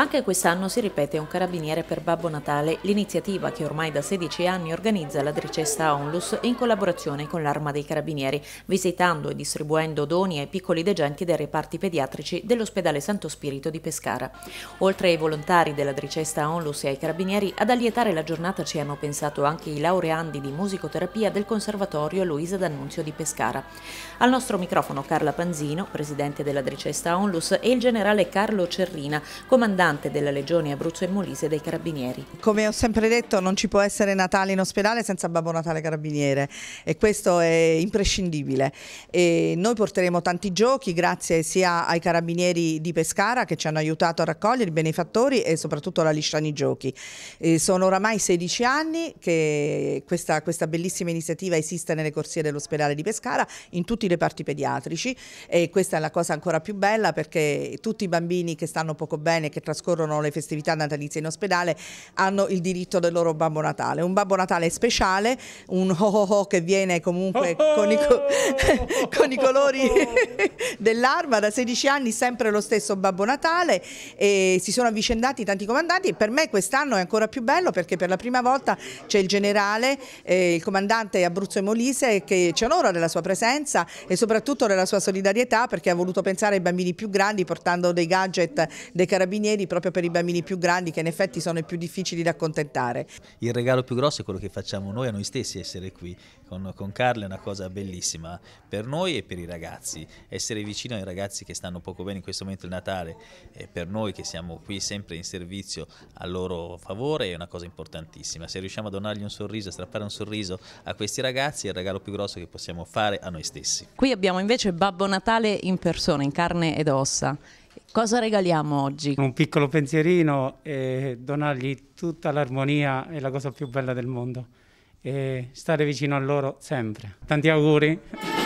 Anche quest'anno si ripete un carabiniere per Babbo Natale, l'iniziativa che ormai da 16 anni organizza la Dricesta Onlus in collaborazione con l'Arma dei Carabinieri, visitando e distribuendo doni ai piccoli degenti dei reparti pediatrici dell'ospedale Santo Spirito di Pescara. Oltre ai volontari della Dricesta Onlus e ai Carabinieri, ad allietare la giornata ci hanno pensato anche i laureandi di musicoterapia del Conservatorio Luisa D'Annunzio di Pescara. Al nostro microfono Carla Panzino, presidente della Dricesta Onlus, e il generale Carlo Cerrina, comandante comandante della Legione Abruzzo e Molise dei Carabinieri. Come ho sempre detto non ci può essere Natale in ospedale senza Babbo Natale Carabiniere e questo è imprescindibile. E noi porteremo tanti giochi grazie sia ai Carabinieri di Pescara che ci hanno aiutato a raccogliere i benefattori e soprattutto alla Lisciani Giochi. E sono oramai 16 anni che questa, questa bellissima iniziativa esiste nelle corsie dell'ospedale di Pescara in tutti i reparti pediatrici e questa è la cosa ancora più bella perché tutti i bambini che stanno poco bene che trascorrono trascorrono le festività natalizie in ospedale hanno il diritto del loro Babbo Natale. Un Babbo Natale speciale, un ho ho ho che viene comunque oh oh! Con, i co oh, con, i colori oh, oh, dell'arma da 16 anni, sempre lo stesso Babbo Natale e si sono avvicendati tanti comandanti e per me quest'anno è ancora più bello perché per la prima volta c'è il generale, eh, il comandante Abruzzo e Molise che ci onora della sua presenza e soprattutto della sua solidarietà perché ha voluto pensare ai bambini più grandi portando dei gadget dei carabinieri proprio per i bambini più grandi che in effetti sono i più difficili da accontentare. Il regalo più grosso è quello che facciamo noi a noi stessi essere qui con, con Carla è una cosa bellissima per noi e per i ragazzi, essere vicino ai ragazzi che stanno poco bene in questo momento il Natale e per noi che siamo qui sempre in servizio a loro favore è una cosa importantissima, se riusciamo a donargli un sorriso, a strappare un sorriso a questi ragazzi è il regalo più grosso che possiamo fare a noi stessi. Qui abbiamo invece Babbo Natale in persona, in carne ed ossa Cosa regaliamo oggi? Un piccolo pensierino e donargli tutta l'armonia è la cosa più bella del mondo e stare vicino a loro sempre. Tanti auguri!